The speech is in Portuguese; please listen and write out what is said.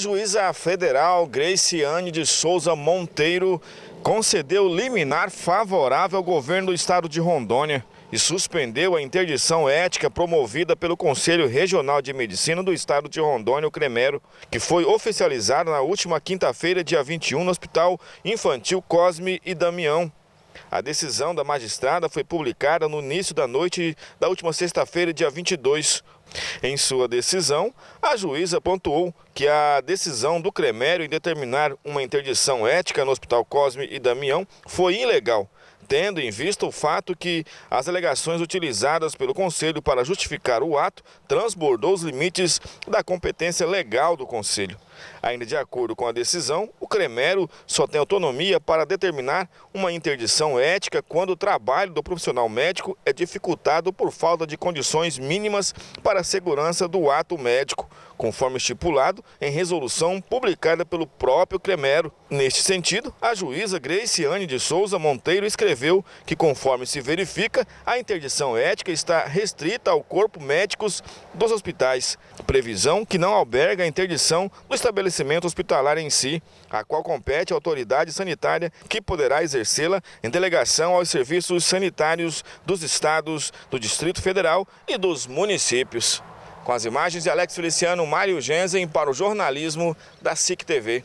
juíza federal Anne de Souza Monteiro concedeu liminar favorável ao governo do estado de Rondônia e suspendeu a interdição ética promovida pelo Conselho Regional de Medicina do Estado de Rondônia, o Cremero, que foi oficializada na última quinta-feira, dia 21, no Hospital Infantil Cosme e Damião. A decisão da magistrada foi publicada no início da noite da última sexta-feira, dia 22. Em sua decisão, a juíza pontuou que a decisão do Cremério em determinar uma interdição ética no Hospital Cosme e Damião foi ilegal, tendo em vista o fato que as alegações utilizadas pelo Conselho para justificar o ato transbordou os limites da competência legal do Conselho. Ainda de acordo com a decisão, o Cremero só tem autonomia para determinar uma interdição ética quando o trabalho do profissional médico é dificultado por falta de condições mínimas para a segurança do ato médico, conforme estipulado em resolução publicada pelo próprio Cremero. Neste sentido, a juíza Graciane de Souza Monteiro escreveu que, conforme se verifica, a interdição ética está restrita ao corpo médicos dos hospitais, previsão que não alberga a interdição do estabelecimento estabelecimento hospitalar em si, a qual compete a autoridade sanitária que poderá exercê-la em delegação aos serviços sanitários dos estados, do Distrito Federal e dos municípios. Com as imagens de Alex Feliciano, Mário Gensen para o jornalismo da SIC TV.